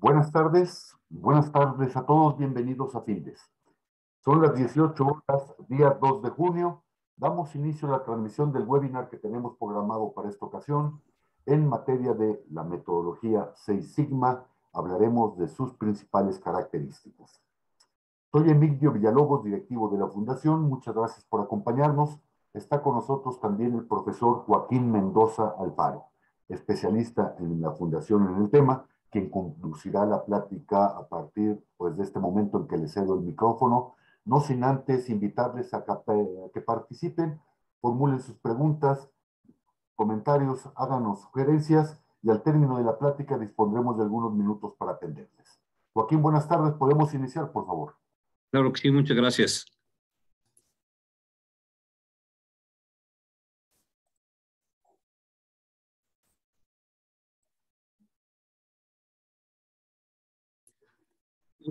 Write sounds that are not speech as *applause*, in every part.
Buenas tardes, buenas tardes a todos, bienvenidos a Findes. Son las 18 horas, día 2 de junio. Damos inicio a la transmisión del webinar que tenemos programado para esta ocasión. En materia de la metodología 6 Sigma, hablaremos de sus principales características. Soy Emilio Villalobos, directivo de la Fundación. Muchas gracias por acompañarnos. Está con nosotros también el profesor Joaquín Mendoza Alfaro, especialista en la Fundación en el tema quien conducirá la plática a partir pues, de este momento en que le cedo el micrófono, no sin antes invitarles a que participen, formulen sus preguntas, comentarios, háganos sugerencias y al término de la plática dispondremos de algunos minutos para atenderles. Joaquín, buenas tardes. Podemos iniciar, por favor. Claro que sí, muchas gracias.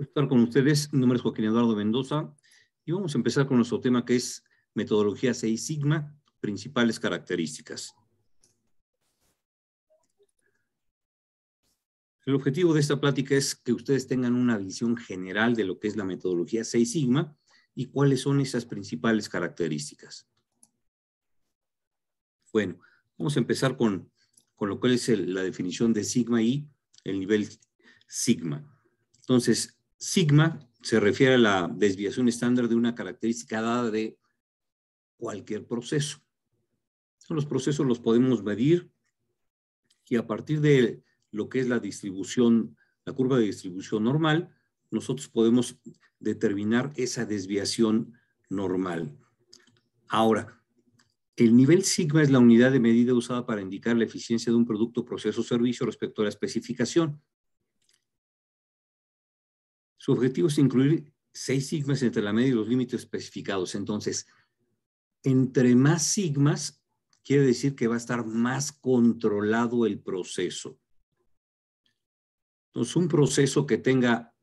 a estar con ustedes. Mi nombre es Joaquín Eduardo Mendoza y vamos a empezar con nuestro tema que es metodología 6 sigma, principales características. El objetivo de esta plática es que ustedes tengan una visión general de lo que es la metodología 6 sigma y cuáles son esas principales características. Bueno, vamos a empezar con, lo que es la definición de sigma y el nivel sigma. Entonces, Sigma se refiere a la desviación estándar de una característica dada de cualquier proceso. Los procesos los podemos medir y a partir de lo que es la distribución, la curva de distribución normal, nosotros podemos determinar esa desviación normal. Ahora, el nivel sigma es la unidad de medida usada para indicar la eficiencia de un producto, proceso o servicio respecto a la especificación. Su objetivo es incluir seis sigmas entre la media y los límites especificados. Entonces, entre más sigmas, quiere decir que va a estar más controlado el proceso. Entonces, un proceso que tenga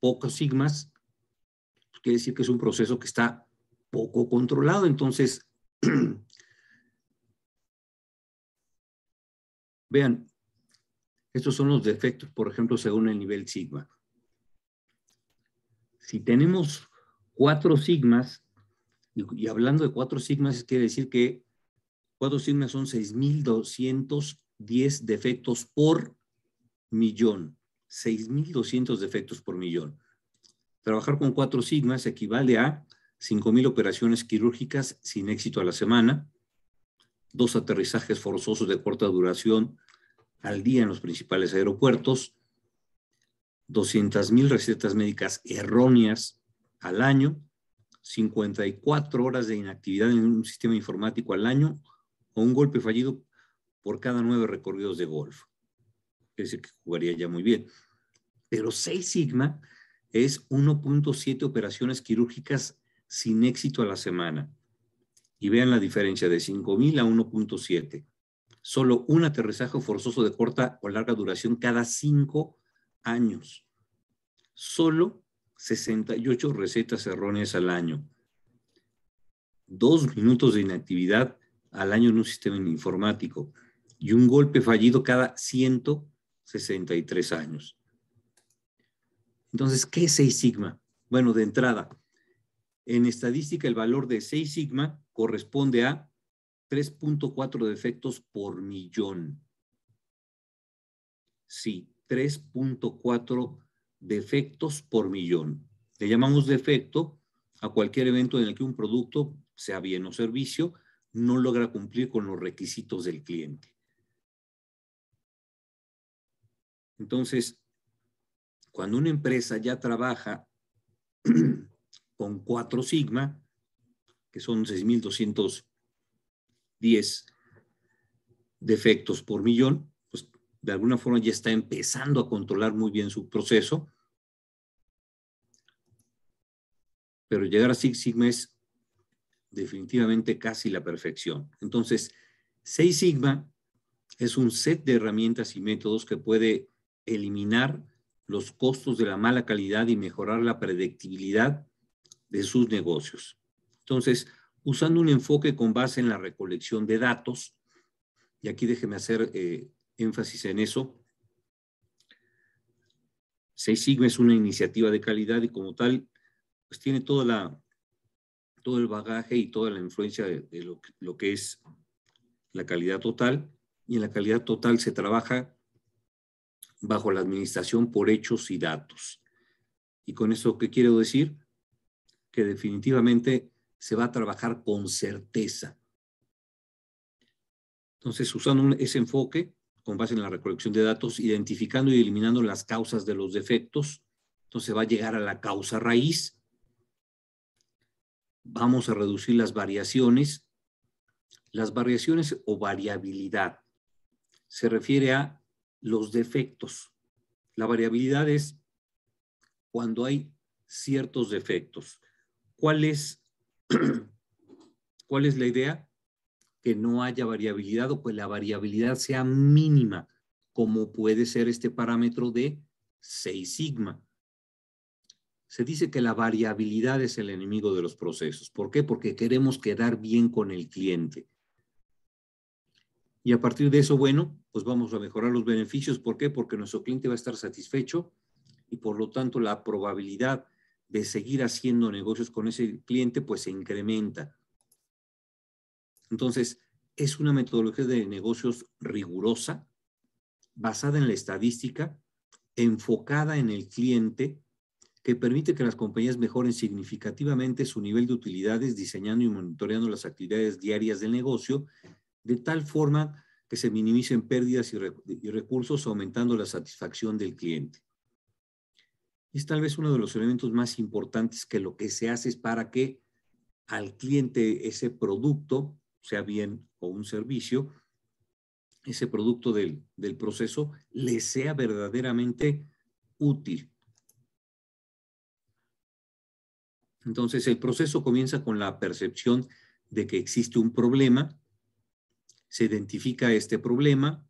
pocos sigmas, pues, quiere decir que es un proceso que está poco controlado. Entonces, *clears throat* vean, estos son los defectos, por ejemplo, según el nivel sigma. Si tenemos cuatro sigmas, y, hablando de cuatro sigmas, quiere decir que cuatro sigmas son 6.210 defectos por millón. 6.200 defectos por millón. Trabajar con cuatro sigmas equivale a 5.000 operaciones quirúrgicas sin éxito a la semana, dos aterrizajes forzosos de corta duración al día en los principales aeropuertos, 200.000 recetas médicas erróneas al año, 54 horas de inactividad en un sistema informático al año o un golpe fallido por cada nueve recorridos de golf. Es decir, que jugaría ya muy bien. Pero 6 sigma es 1.7 operaciones quirúrgicas sin éxito a la semana. Y vean la diferencia de 5.000 a 1.7. Solo un aterrizaje forzoso de corta o larga duración cada cinco años. Solo 68 recetas erróneas al año. Dos minutos de inactividad al año en un sistema informático y un golpe fallido cada 163 años. Entonces, ¿qué es 6 sigma? Bueno, de entrada, en estadística el valor de 6 sigma corresponde a 3.4 defectos por millón. Sí, 3.4 defectos por millón. Le llamamos defecto a cualquier evento en el que un producto, sea bien o servicio, no logra cumplir con los requisitos del cliente. Entonces, cuando una empresa ya trabaja *clears throat* con 4 sigma, que son 6.210 defectos por millón, de alguna forma ya está empezando a controlar muy bien su proceso. Pero llegar a Six Sigma es definitivamente casi la perfección. Entonces, Six Sigma es un set de herramientas y métodos que puede eliminar los costos de la mala calidad y mejorar la predictibilidad de sus negocios. Entonces, usando un enfoque con base en la recolección de datos, y aquí déjeme hacer eh, énfasis en eso. Seis Sigma es una iniciativa de calidad y como tal, pues tiene la, todo el bagaje y toda la influencia de, lo, que es la calidad total. Y en la calidad total se trabaja bajo la administración por hechos y datos. ¿Y con eso qué quiero decir? Que definitivamente se va a trabajar con certeza. Entonces, usando ese enfoque, con base en la recolección de datos, identificando y eliminando las causas de los defectos. Entonces va a llegar a la causa raíz. Vamos a reducir las variaciones. Las variaciones o variabilidad se refiere a los defectos. La variabilidad es cuando hay ciertos defectos. ¿Cuál es, *clears throat* ¿Cuál es la idea? que no haya variabilidad o pues la variabilidad sea mínima, como puede ser este parámetro de 6 sigma. Se dice que la variabilidad es el enemigo de los procesos. ¿Por qué? Porque queremos quedar bien con el cliente. Y a partir de eso, bueno, pues vamos a mejorar los beneficios. ¿Por qué? Porque nuestro cliente va a estar satisfecho y por lo tanto la probabilidad de seguir haciendo negocios con ese cliente pues se incrementa. Entonces, es una metodología de negocios rigurosa, basada en la estadística, enfocada en el cliente, que permite que las compañías mejoren significativamente su nivel de utilidades diseñando y monitoreando las actividades diarias del negocio, de tal forma que se minimicen pérdidas y, recursos aumentando la satisfacción del cliente. es tal vez uno de los elementos más importantes que lo que se hace es para que al cliente ese producto sea bien o un servicio, ese producto del, del proceso le sea verdaderamente útil. Entonces, el proceso comienza con la percepción de que existe un problema, se identifica este problema,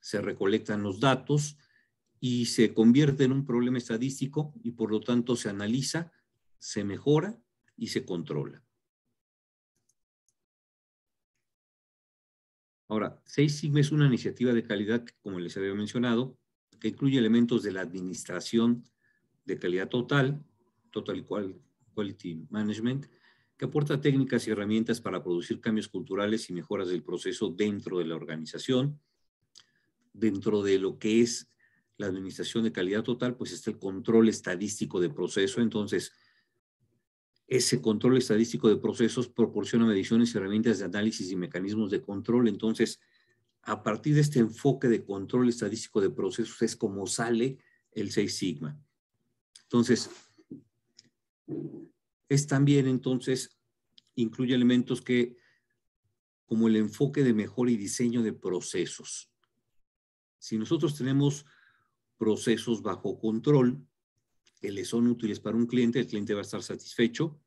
se recolectan los datos y se convierte en un problema estadístico y por lo tanto se analiza, se mejora y se controla. Ahora, Seis Sigma es una iniciativa de calidad, como les había mencionado, que incluye elementos de la administración de calidad total, Total Quality Management, que aporta técnicas y herramientas para producir cambios culturales y mejoras del proceso dentro de la organización. Dentro de lo que es la administración de calidad total, pues está el control estadístico de proceso. Entonces, ese control estadístico de procesos proporciona mediciones, y herramientas de análisis y mecanismos de control. Entonces, a partir de este enfoque de control estadístico de procesos es como sale el 6 sigma. Entonces, es también entonces, incluye elementos que, como el enfoque de mejor y diseño de procesos. Si nosotros tenemos procesos bajo control, que le son útiles para un cliente, el cliente va a estar satisfecho.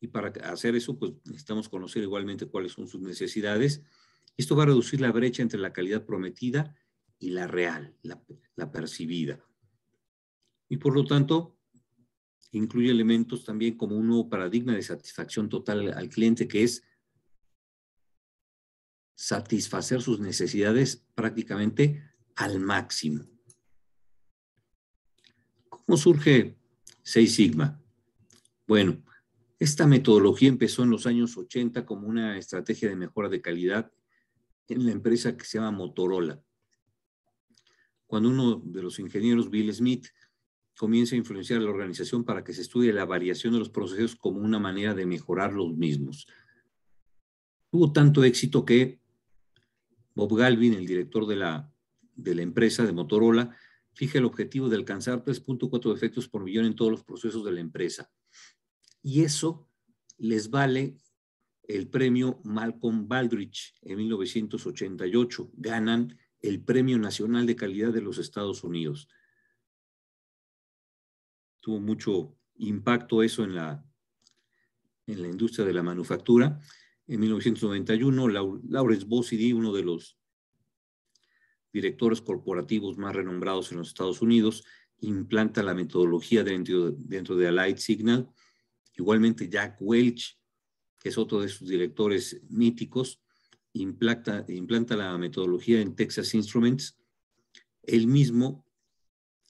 Y para hacer eso, pues necesitamos conocer igualmente cuáles son sus necesidades. Esto va a reducir la brecha entre la calidad prometida y la real, la, la percibida. Y por lo tanto, incluye elementos también como un nuevo paradigma de satisfacción total al cliente, que es satisfacer sus necesidades prácticamente al máximo. ¿Cómo surge Seis Sigma? Bueno, esta metodología empezó en los años 80 como una estrategia de mejora de calidad en la empresa que se llama Motorola. Cuando uno de los ingenieros, Bill Smith, comienza a influenciar a la organización para que se estudie la variación de los procesos como una manera de mejorar los mismos. Tuvo tanto éxito que Bob Galvin, el director de la, de la empresa de Motorola, fija el objetivo de alcanzar 3.4 defectos por millón en todos los procesos de la empresa. Y eso les vale el premio Malcolm Baldrich en 1988. Ganan el Premio Nacional de Calidad de los Estados Unidos. Tuvo mucho impacto eso en la, en la industria de la manufactura. En 1991, Lawrence Bossidy, uno de los directores corporativos más renombrados en los Estados Unidos, implanta la metodología dentro, de Allied Signal. Igualmente Jack Welch, que es otro de sus directores míticos, implanta, implanta la metodología en Texas Instruments. Él mismo,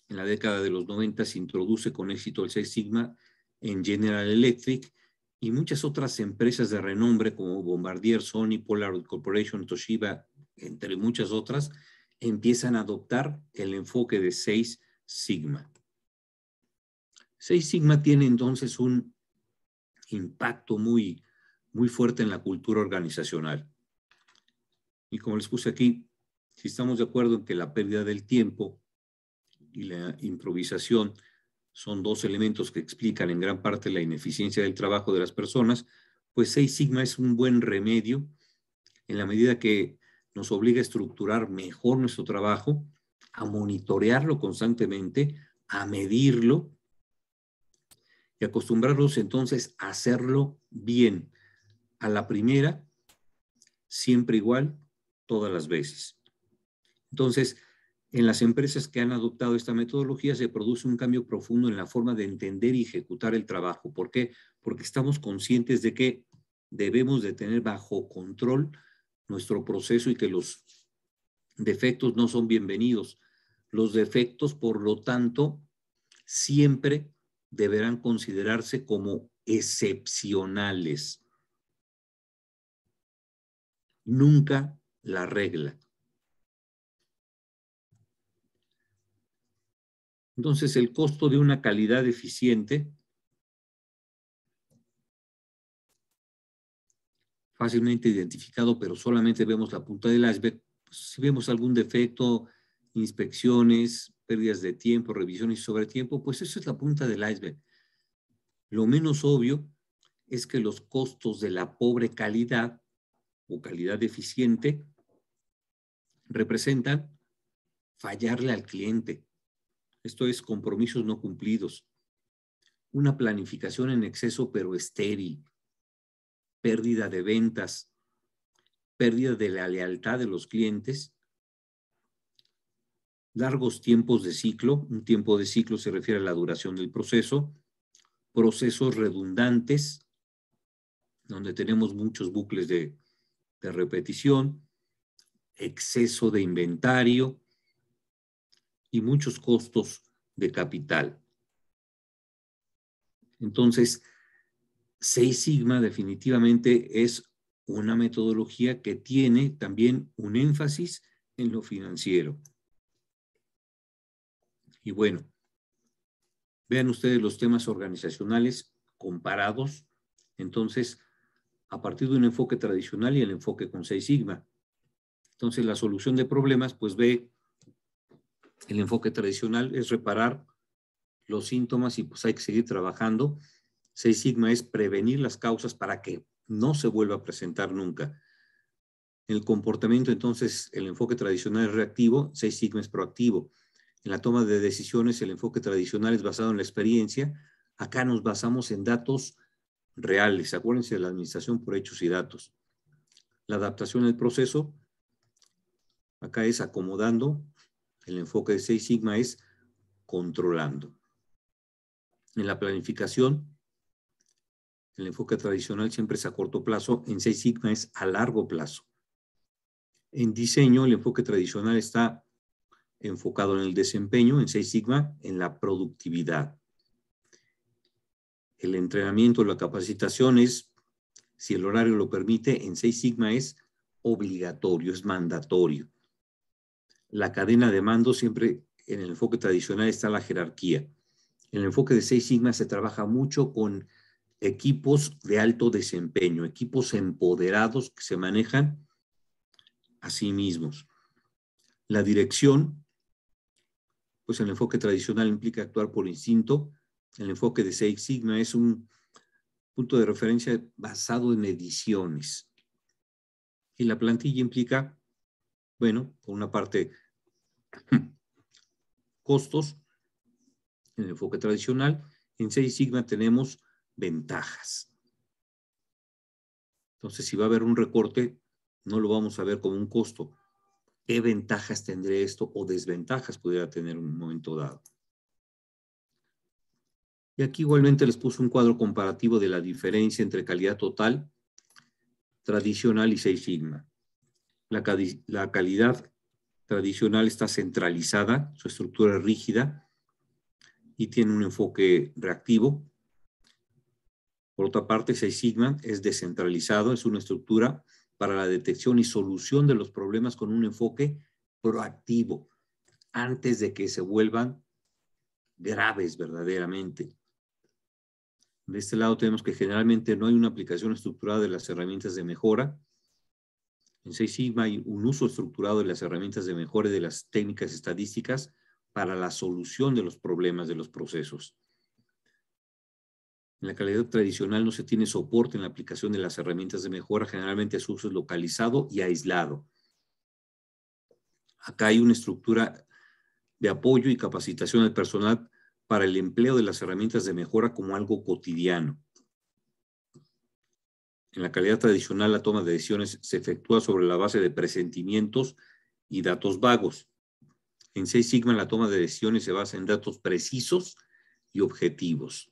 en la década de los 90, se introduce con éxito el Six Sigma en General Electric y muchas otras empresas de renombre como Bombardier, Sony, Polaroid Corporation, Toshiba, entre muchas otras, empiezan a adoptar el enfoque de 6 sigma. 6 sigma tiene entonces un impacto muy, muy fuerte en la cultura organizacional. Y como les puse aquí, si estamos de acuerdo en que la pérdida del tiempo y la improvisación son dos elementos que explican en gran parte la ineficiencia del trabajo de las personas, pues 6 sigma es un buen remedio en la medida que nos obliga a estructurar mejor nuestro trabajo, a monitorearlo constantemente, a medirlo y acostumbrarnos entonces a hacerlo bien, a la primera, siempre igual, todas las veces. Entonces, en las empresas que han adoptado esta metodología se produce un cambio profundo en la forma de entender y ejecutar el trabajo. ¿Por qué? Porque estamos conscientes de que debemos de tener bajo control nuestro proceso y que los defectos no son bienvenidos. Los defectos, por lo tanto, siempre deberán considerarse como excepcionales. Nunca la regla. Entonces, el costo de una calidad eficiente fácilmente identificado, pero solamente vemos la punta del iceberg, pues, si vemos algún defecto, inspecciones, pérdidas de tiempo, revisiones sobre tiempo, pues eso es la punta del iceberg. Lo menos obvio es que los costos de la pobre calidad o calidad deficiente representan fallarle al cliente. Esto es compromisos no cumplidos, una planificación en exceso pero estéril, pérdida de ventas, pérdida de la lealtad de los clientes, largos tiempos de ciclo, un tiempo de ciclo se refiere a la duración del proceso, procesos redundantes, donde tenemos muchos bucles de, repetición, exceso de inventario y muchos costos de capital. Entonces, Seis Sigma definitivamente es una metodología que tiene también un énfasis en lo financiero. Y bueno, vean ustedes los temas organizacionales comparados, entonces, a partir de un enfoque tradicional y el enfoque con Seis Sigma. Entonces, la solución de problemas, pues ve, el enfoque tradicional es reparar los síntomas y pues hay que seguir trabajando Seis Sigma es prevenir las causas para que no se vuelva a presentar nunca. El comportamiento, entonces, el enfoque tradicional es reactivo, Seis Sigma es proactivo. En la toma de decisiones, el enfoque tradicional es basado en la experiencia. Acá nos basamos en datos reales. Acuérdense de la administración por hechos y datos. La adaptación al proceso, acá es acomodando. El enfoque de Seis Sigma es controlando. En la planificación, el enfoque tradicional siempre es a corto plazo, en Seis Sigma es a largo plazo. En diseño, el enfoque tradicional está enfocado en el desempeño, en Seis Sigma, en la productividad. El entrenamiento, la capacitación es, si el horario lo permite, en Seis Sigma es obligatorio, es mandatorio. La cadena de mando siempre en el enfoque tradicional está la jerarquía. En el enfoque de Seis Sigma se trabaja mucho con equipos de alto desempeño, equipos empoderados que se manejan a sí mismos. La dirección, pues el enfoque tradicional implica actuar por instinto. El enfoque de seis Sigma es un punto de referencia basado en ediciones. Y la plantilla implica, bueno, por una parte, costos en el enfoque tradicional. En seis Sigma tenemos ventajas. Entonces, si va a haber un recorte, no lo vamos a ver como un costo. ¿Qué ventajas tendría esto o desventajas pudiera tener en un momento dado? Y aquí igualmente les puse un cuadro comparativo de la diferencia entre calidad total, tradicional y Seis Sigma. la calidad tradicional está centralizada, su estructura es rígida y tiene un enfoque reactivo, por otra parte, 6 Sigma es descentralizado, es una estructura para la detección y solución de los problemas con un enfoque proactivo, antes de que se vuelvan graves verdaderamente. De este lado tenemos que generalmente no hay una aplicación estructurada de las herramientas de mejora. En Six Sigma hay un uso estructurado de las herramientas de mejora y de las técnicas estadísticas para la solución de los problemas de los procesos. En la calidad tradicional no se tiene soporte en la aplicación de las herramientas de mejora, generalmente su uso es localizado y aislado. Acá hay una estructura de apoyo y capacitación del personal para el empleo de las herramientas de mejora como algo cotidiano. En la calidad tradicional, la toma de decisiones se efectúa sobre la base de presentimientos y datos vagos. En Seis Sigma, la toma de decisiones se basa en datos precisos y objetivos.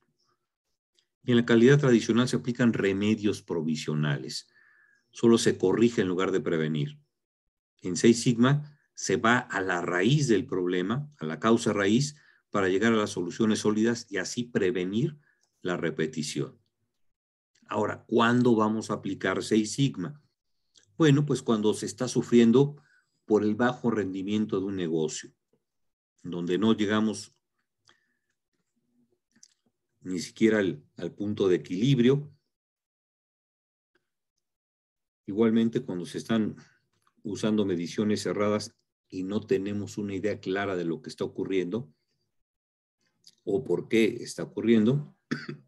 En la calidad tradicional se aplican remedios provisionales. Solo se corrige en lugar de prevenir. En 6 sigma se va a la raíz del problema, a la causa raíz, para llegar a las soluciones sólidas y así prevenir la repetición. Ahora, ¿cuándo vamos a aplicar 6 sigma? Bueno, pues cuando se está sufriendo por el bajo rendimiento de un negocio, donde no llegamos ni siquiera al, punto de equilibrio. Igualmente, cuando se están usando mediciones cerradas y no tenemos una idea clara de lo que está ocurriendo o por qué está ocurriendo, *clears throat*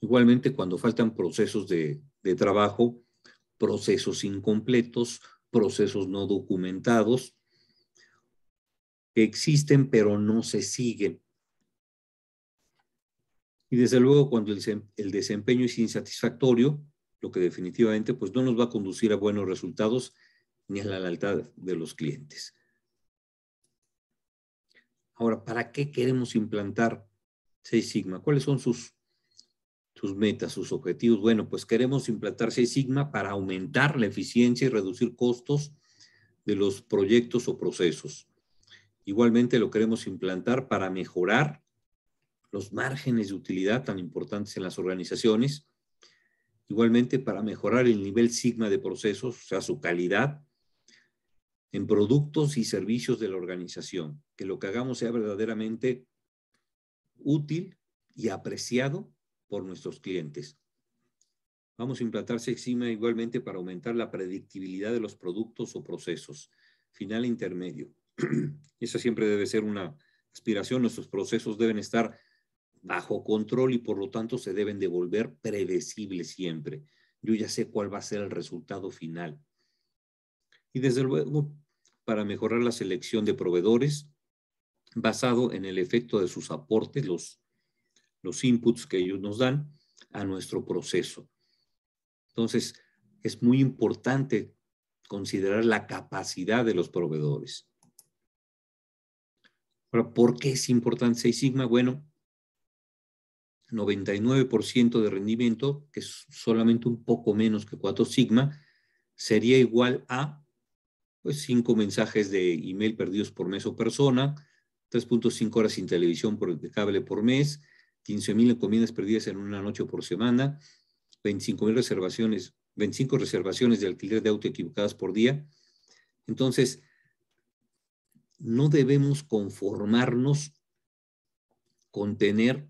Igualmente, cuando faltan procesos de, de, trabajo, procesos incompletos, procesos no documentados, que existen pero no se siguen. Y desde luego cuando el, desempeño es insatisfactorio, lo que definitivamente pues, no nos va a conducir a buenos resultados ni a la lealtad de los clientes. Ahora, ¿para qué queremos implantar seis Sigma? ¿Cuáles son sus, sus metas, sus objetivos? Bueno, pues queremos implantar 6 Sigma para aumentar la eficiencia y reducir costos de los proyectos o procesos. Igualmente lo queremos implantar para mejorar los márgenes de utilidad tan importantes en las organizaciones, igualmente para mejorar el nivel sigma de procesos, o sea, su calidad en productos y servicios de la organización, que lo que hagamos sea verdaderamente útil y apreciado por nuestros clientes. Vamos a implantarse sigma igualmente para aumentar la predictibilidad de los productos o procesos. Final e intermedio. *clears throat* Esa siempre debe ser una aspiración. Nuestros procesos deben estar bajo control y por lo tanto se deben devolver predecibles siempre. Yo ya sé cuál va a ser el resultado final. Y desde luego, para mejorar la selección de proveedores, basado en el efecto de sus aportes, los, los inputs que ellos nos dan a nuestro proceso. Entonces, es muy importante considerar la capacidad de los proveedores. Ahora, ¿por qué es importante Seis Sigma? Bueno, 99% de rendimiento, que es solamente un poco menos que 4 sigma, sería igual a pues, 5 mensajes de email perdidos por mes o persona, 3.5 horas sin televisión por, de cable por mes, 15.000 encomiendas perdidas en una noche por semana, 25.000 reservaciones, 25 reservaciones de alquiler de auto equivocadas por día. Entonces, no debemos conformarnos con tener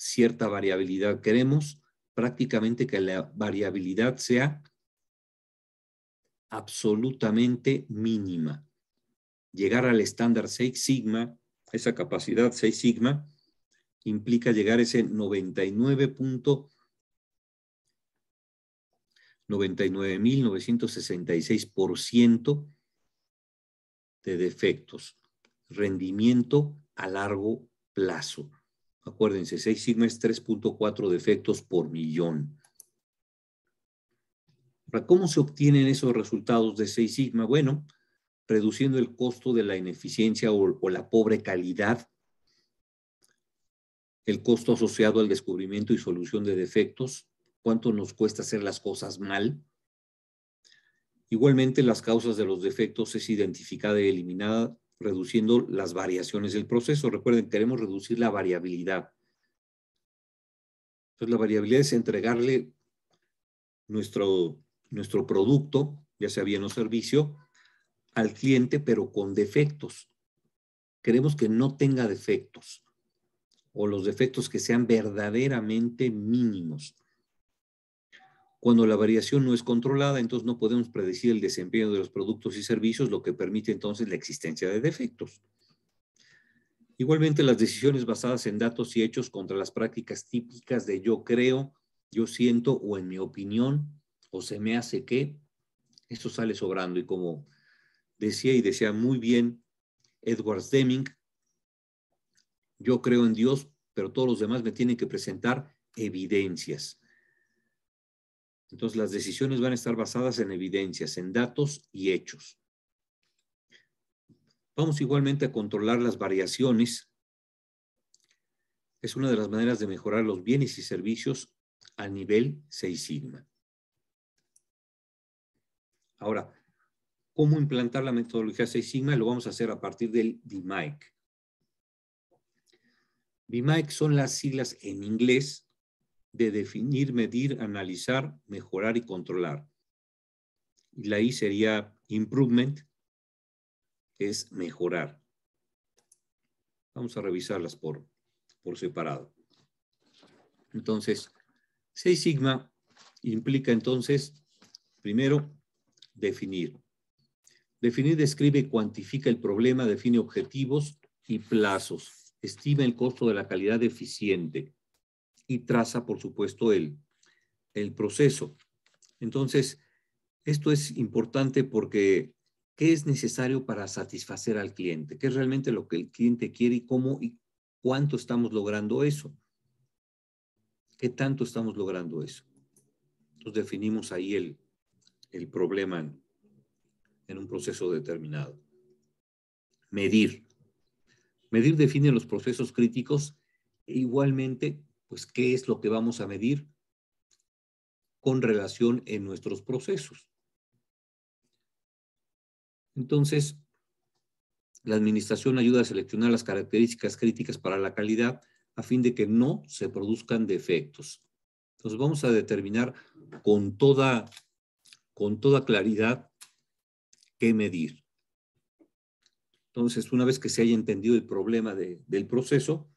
cierta variabilidad. Queremos prácticamente que la variabilidad sea absolutamente mínima. Llegar al estándar 6 sigma, esa capacidad 6 sigma, implica llegar a ese 99.966% de defectos, rendimiento a largo plazo. Acuérdense, 6 sigma es 3.4 defectos por millón. ¿cómo se obtienen esos resultados de 6 sigma? Bueno, reduciendo el costo de la ineficiencia o, o la pobre calidad, el costo asociado al descubrimiento y solución de defectos, cuánto nos cuesta hacer las cosas mal, Igualmente, las causas de los defectos es identificada y eliminada reduciendo las variaciones del proceso. Recuerden, queremos reducir la variabilidad. Entonces, la variabilidad es entregarle nuestro, nuestro producto, ya sea bien o servicio, al cliente, pero con defectos. Queremos que no tenga defectos o los defectos que sean verdaderamente mínimos. Cuando la variación no es controlada, entonces no podemos predecir el desempeño de los productos y servicios, lo que permite entonces la existencia de defectos. Igualmente, las decisiones basadas en datos y hechos contra las prácticas típicas de yo creo, yo siento o en mi opinión o se me hace que, esto sale sobrando y como decía y decía muy bien Edward Deming, yo creo en Dios, pero todos los demás me tienen que presentar evidencias. Entonces, las decisiones van a estar basadas en evidencias, en datos y hechos. Vamos igualmente a controlar las variaciones. Es una de las maneras de mejorar los bienes y servicios a nivel 6 sigma. Ahora, ¿cómo implantar la metodología 6 sigma? Lo vamos a hacer a partir del DMAIC. DMIC son las siglas en inglés de definir, medir, analizar, mejorar y controlar. Y la I sería improvement, es mejorar. Vamos a revisarlas por, separado. Entonces, 6 sigma implica entonces, primero, definir. Definir describe cuantifica el problema, define objetivos y plazos, estima el costo de la calidad eficiente, y traza, por supuesto, el, proceso. Entonces, esto es importante porque ¿qué es necesario para satisfacer al cliente? ¿Qué es realmente lo que el cliente quiere y cómo y cuánto estamos logrando eso? ¿Qué tanto estamos logrando eso? Entonces definimos ahí el, problema en, en un proceso determinado. Medir. Medir define los procesos críticos e igualmente pues, ¿qué es lo que vamos a medir con relación en nuestros procesos? Entonces, la administración ayuda a seleccionar las características críticas para la calidad a fin de que no se produzcan defectos. Entonces vamos a determinar con toda, con toda claridad qué medir. Entonces, una vez que se haya entendido el problema del proceso,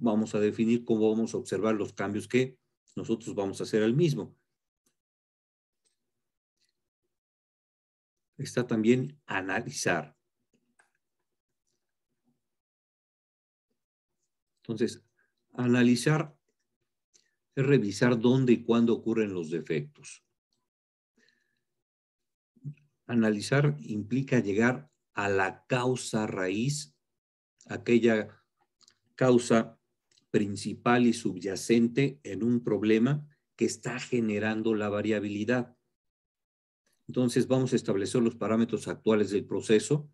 vamos a definir cómo vamos a observar los cambios que nosotros vamos a hacer al mismo. Está también analizar. Entonces, analizar es revisar dónde y cuándo ocurren los defectos. Analizar implica llegar a la causa raíz, aquella causa principal y subyacente en un problema que está generando la variabilidad. Entonces vamos a establecer los parámetros actuales del proceso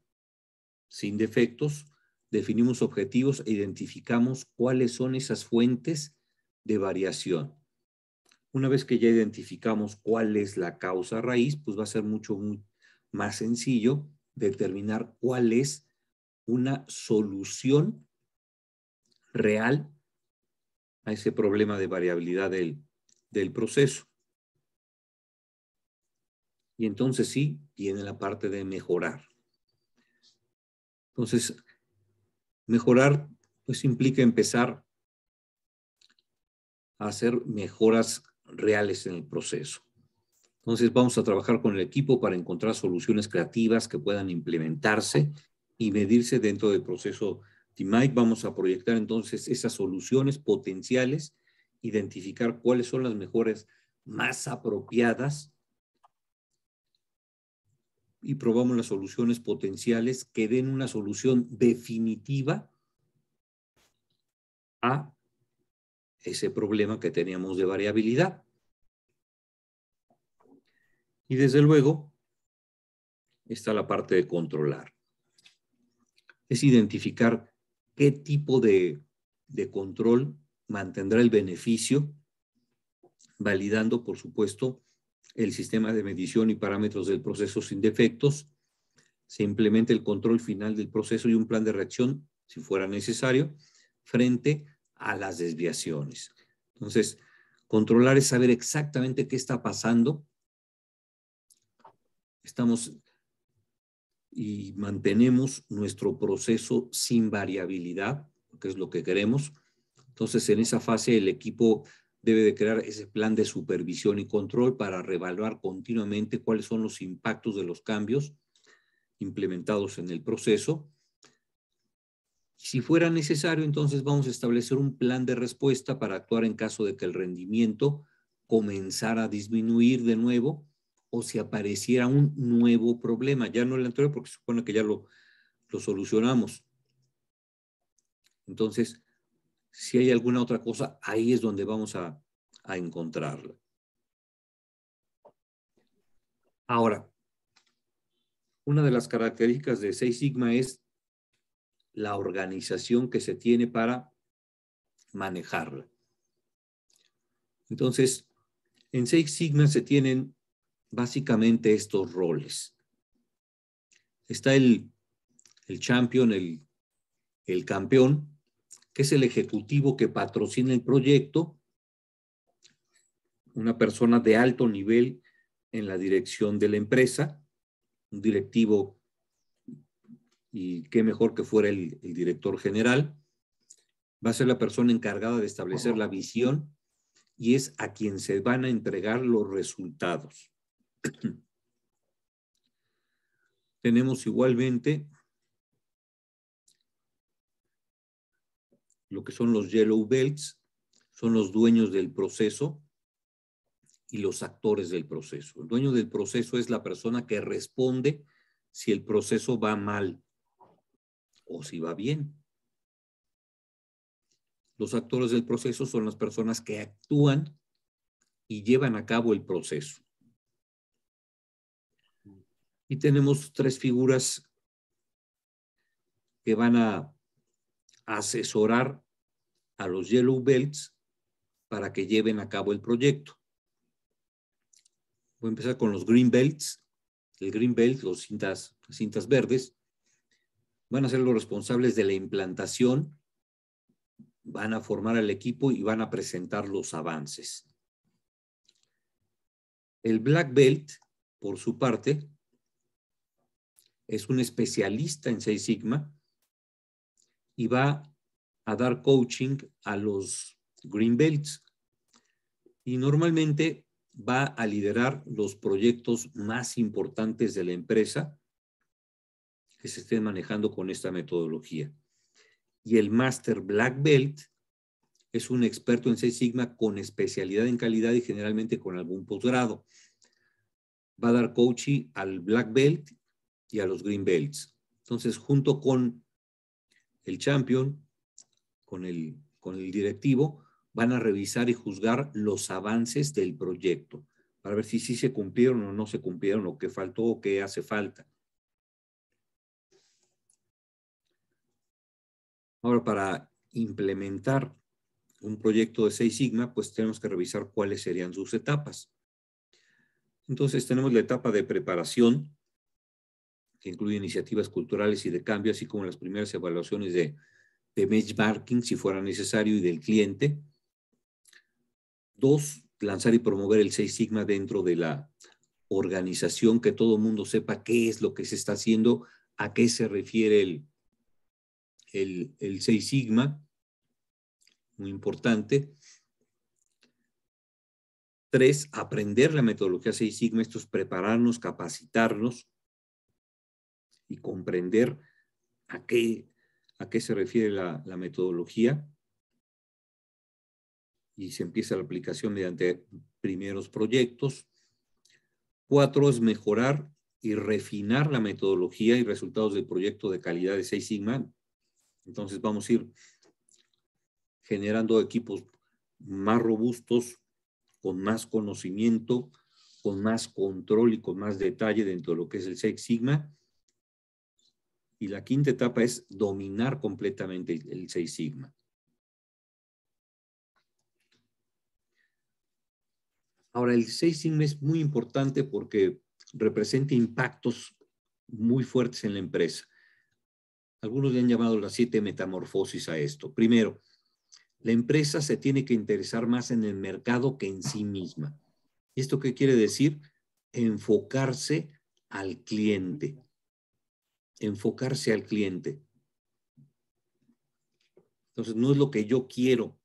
sin defectos, definimos objetivos e identificamos cuáles son esas fuentes de variación. Una vez que ya identificamos cuál es la causa raíz, pues va a ser mucho más sencillo determinar cuál es una solución real a ese problema de variabilidad del, proceso. Y entonces sí, viene la parte de mejorar. Entonces, mejorar pues implica empezar a hacer mejoras reales en el proceso. Entonces vamos a trabajar con el equipo para encontrar soluciones creativas que puedan implementarse y medirse dentro del proceso vamos a proyectar entonces esas soluciones potenciales, identificar cuáles son las mejores más apropiadas y probamos las soluciones potenciales que den una solución definitiva a ese problema que teníamos de variabilidad. Y desde luego está la parte de controlar. Es identificar qué tipo de, control mantendrá el beneficio, validando, por supuesto, el sistema de medición y parámetros del proceso sin defectos, se el control final del proceso y un plan de reacción, si fuera necesario, frente a las desviaciones. Entonces, controlar es saber exactamente qué está pasando. Estamos y mantenemos nuestro proceso sin variabilidad, que es lo que queremos. Entonces, en esa fase el equipo debe de crear ese plan de supervisión y control para reevaluar continuamente cuáles son los impactos de los cambios implementados en el proceso. Si fuera necesario, entonces vamos a establecer un plan de respuesta para actuar en caso de que el rendimiento comenzara a disminuir de nuevo o si apareciera un nuevo problema, ya no el anterior porque supone que ya lo, solucionamos. Entonces, si hay alguna otra cosa, ahí es donde vamos a, encontrarla. Ahora, una de las características de 6 Sigma es la organización que se tiene para manejarla. Entonces, en seis Sigma se tienen básicamente estos roles. Está el, el champion, el, campeón, que es el ejecutivo que patrocina el proyecto, una persona de alto nivel en la dirección de la empresa, un directivo, y qué mejor que fuera el director general, va a ser la persona encargada de establecer la visión y es a quien se van a entregar los resultados. *clears throat* Tenemos igualmente lo que son los yellow belts, son los dueños del proceso y los actores del proceso. El dueño del proceso es la persona que responde si el proceso va mal o si va bien. Los actores del proceso son las personas que actúan y llevan a cabo el proceso. Y tenemos tres figuras que van a asesorar a los Yellow Belts para que lleven a cabo el proyecto. Voy a empezar con los Green Belts. El Green Belt, los cintas, las cintas verdes, van a ser los responsables de la implantación, van a formar al equipo y van a presentar los avances. El Black Belt, por su parte, es un especialista en Seis Sigma y va a dar coaching a los Green Belts. Y normalmente va a liderar los proyectos más importantes de la empresa que se estén manejando con esta metodología. Y el Master Black Belt es un experto en Seis Sigma con especialidad en calidad y generalmente con algún posgrado. Va a dar coaching al Black Belt y a los Green Belts. Entonces, junto con el champion, con el, con el directivo, van a revisar y juzgar los avances del proyecto para ver si sí se cumplieron o no se cumplieron, o qué faltó o qué hace falta. Ahora, para implementar un proyecto de seis sigma, pues tenemos que revisar cuáles serían sus etapas. Entonces tenemos la etapa de preparación, que incluye iniciativas culturales y de cambio, así como las primeras evaluaciones de, benchmarking, si fuera necesario, y del cliente. Dos, lanzar y promover el Seis Sigma dentro de la organización, que todo el mundo sepa qué es lo que se está haciendo, a qué se refiere el, el, el Seis Sigma, muy importante. Tres, aprender la metodología Seis Sigma, esto es prepararnos, capacitarnos y comprender a qué, a qué se refiere la, la metodología y se empieza la aplicación mediante primeros proyectos. Cuatro es mejorar y refinar la metodología y resultados del proyecto de calidad de 6 Sigma. Entonces vamos a ir generando equipos más robustos, con más conocimiento, con más control y con más detalle dentro de lo que es el Seis Sigma. Y la quinta etapa es dominar completamente el, seis sigma. Ahora, el seis sigma es muy importante porque representa impactos muy fuertes en la empresa. Algunos le han llamado las siete metamorfosis a esto. Primero, la empresa se tiene que interesar más en el mercado que en sí misma. esto qué quiere decir? Enfocarse al cliente enfocarse al cliente. Entonces, no es lo que yo quiero,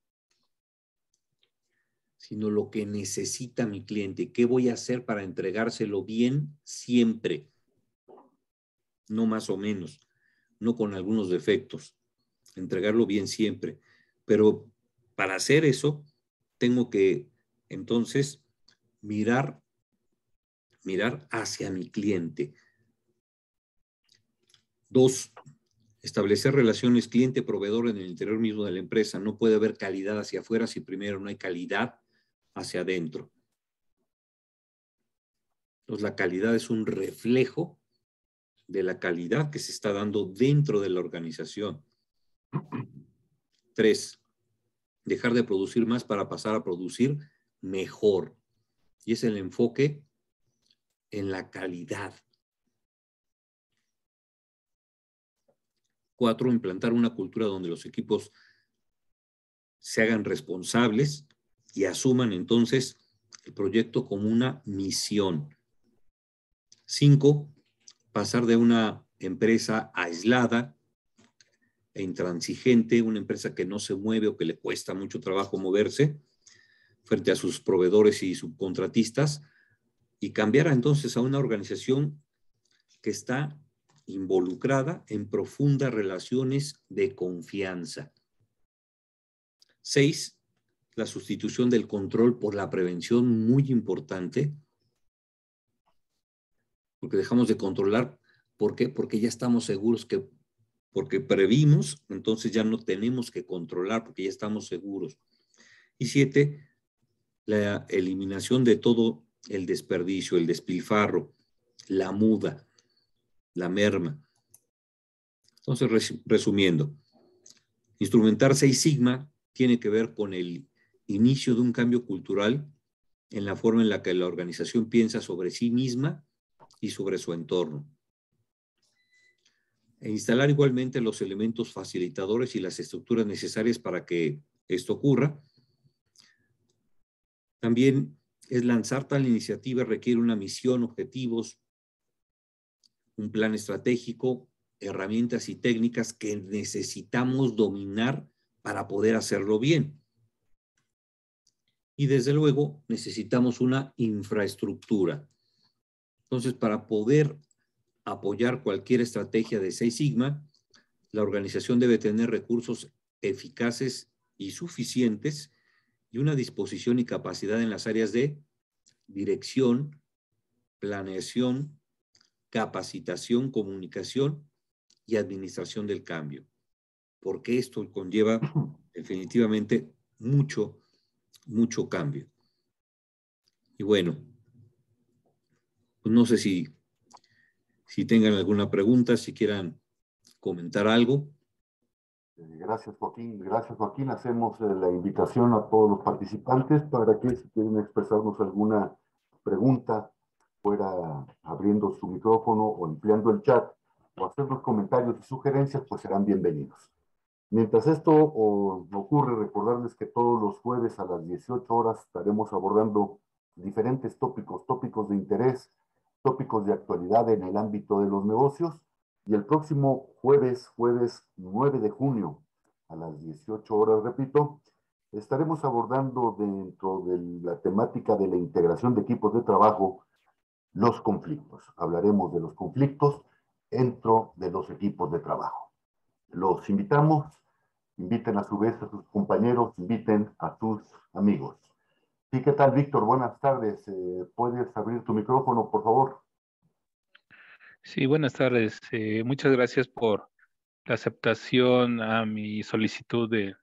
sino lo que necesita mi cliente. ¿Qué voy a hacer para entregárselo bien siempre? No más o menos, no con algunos defectos. Entregarlo bien siempre. Pero para hacer eso, tengo que entonces mirar, mirar hacia mi cliente, Dos, establecer relaciones cliente-proveedor en el interior mismo de la empresa. No puede haber calidad hacia afuera si primero no hay calidad hacia adentro. Entonces, la calidad es un reflejo de la calidad que se está dando dentro de la organización. Tres, dejar de producir más para pasar a producir mejor. Y es el enfoque en la calidad Cuatro, implantar una cultura donde los equipos se hagan responsables y asuman entonces el proyecto como una misión. Cinco, pasar de una empresa aislada e intransigente, una empresa que no se mueve o que le cuesta mucho trabajo moverse frente a sus proveedores y subcontratistas, y cambiar entonces a una organización que está involucrada en profundas relaciones de confianza. Seis, la sustitución del control por la prevención, muy importante, porque dejamos de controlar. ¿Por qué? Porque ya estamos seguros que, porque previmos, entonces ya no tenemos que controlar, porque ya estamos seguros. Y siete, la eliminación de todo el desperdicio, el despilfarro, la muda la merma. Entonces, resumiendo, instrumentar seis sigma tiene que ver con el inicio de un cambio cultural en la forma en la que la organización piensa sobre sí misma y sobre su entorno. E instalar igualmente los elementos facilitadores y las estructuras necesarias para que esto ocurra. También es lanzar tal iniciativa requiere una misión, objetivos, un plan estratégico, herramientas y técnicas que necesitamos dominar para poder hacerlo bien. Y desde luego necesitamos una infraestructura. Entonces, para poder apoyar cualquier estrategia de Seis Sigma, la organización debe tener recursos eficaces y suficientes y una disposición y capacidad en las áreas de dirección, planeación, capacitación, comunicación y administración del cambio, porque esto conlleva *clears throat* definitivamente mucho, mucho cambio. Y bueno, pues no sé si, si tengan alguna pregunta, si quieran comentar algo. Eh, gracias Joaquín, gracias Joaquín. Hacemos eh, la invitación a todos los participantes para que si quieren expresarnos alguna pregunta fuera abriendo su micrófono o empleando el chat o hacer los comentarios y sugerencias, pues serán bienvenidos. Mientras esto ocurre, recordarles que todos los jueves a las 18 horas estaremos abordando diferentes tópicos, tópicos de interés, tópicos de actualidad en el ámbito de los negocios. Y el próximo jueves, jueves 9 de junio, a las 18 horas, repito, estaremos abordando dentro de la temática de la integración de equipos de trabajo los conflictos. Hablaremos de los conflictos dentro de los equipos de trabajo. Los invitamos, inviten a su vez a sus compañeros, inviten a sus amigos. ¿Y qué tal, Víctor? Buenas tardes. Eh, ¿Puedes abrir tu micrófono, por favor? Sí, buenas tardes. Eh, muchas gracias por la aceptación a mi solicitud de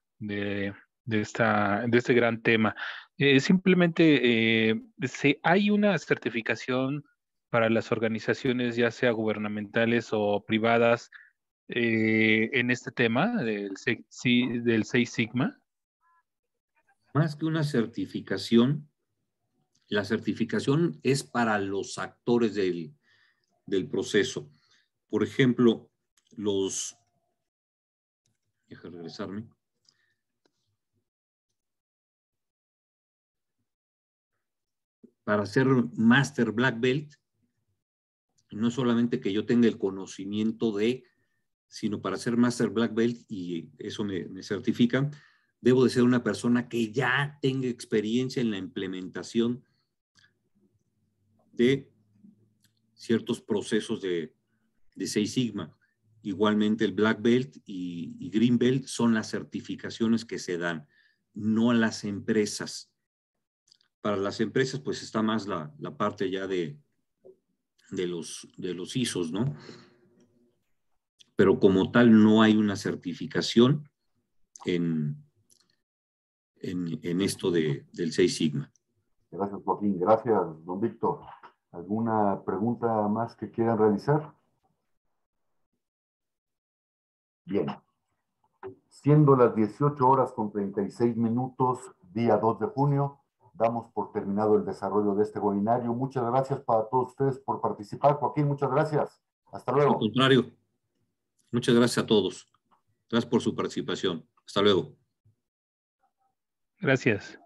de, esta, de este gran tema. Eh, simplemente, eh, si hay una certificación para las organizaciones, ya sea gubernamentales o privadas, eh, en este tema del, del 6 Sigma? Más que una certificación, la certificación es para los actores del, del proceso. Por ejemplo, los... Deja regresarme. para ser Master Black Belt, no solamente que yo tenga el conocimiento de, sino para ser Master Black Belt, y eso me, certifica, debo de ser una persona que ya tenga experiencia en la implementación de ciertos procesos de, de Seis Sigma. Igualmente el Black Belt y, y Green Belt son las certificaciones que se dan, no las empresas. Para las empresas, pues está más la, parte ya de, de, los, de los ISOs, ¿no? Pero como tal, no hay una certificación en, en, esto del 6 Sigma. Gracias, Joaquín. Gracias, don Víctor. ¿Alguna pregunta más que quieran realizar? Bien. Siendo las 18 horas con 36 minutos, día 2 de junio, damos por terminado el desarrollo de este webinario. Muchas gracias para todos ustedes por participar. Joaquín, muchas gracias. Hasta luego. Al contrario, muchas gracias a todos. Gracias por su participación. Hasta luego. Gracias.